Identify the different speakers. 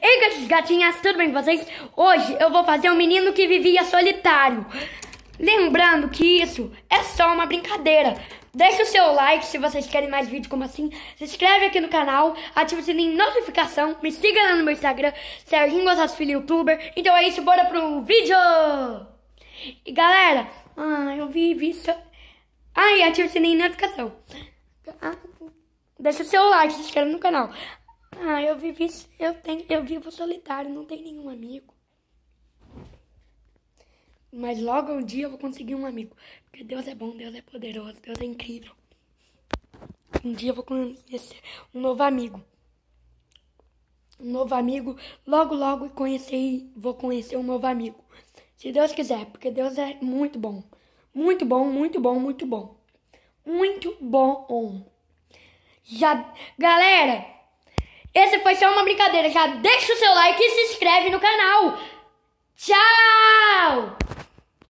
Speaker 1: Ei, gatinhos, gatinhas, tudo bem com vocês? Hoje eu vou fazer um menino que vivia solitário. Lembrando que isso é só uma brincadeira. Deixa o seu like se vocês querem mais vídeos como assim. Se inscreve aqui no canal, ativa o sininho de notificação, me siga lá no meu Instagram, Serginho Gonçalves Filho Youtuber. Então é isso, bora pro vídeo! E galera, ah, eu vi, só... isso. Ah, e ativa o sininho de notificação. Ah, deixa o seu like, se inscreve no canal. Ah, eu vivi, eu tenho, eu vivo solitário, não tenho nenhum amigo. Mas logo um dia eu vou conseguir um amigo, porque Deus é bom, Deus é poderoso, Deus é incrível. Um dia eu vou conhecer um novo amigo. Um novo amigo, logo logo conhecer, vou conhecer um novo amigo. Se Deus quiser, porque Deus é muito bom. Muito bom, muito bom, muito bom. Muito bom. Já, galera, esse foi só uma brincadeira. Já deixa o seu like e se inscreve no canal. Tchau!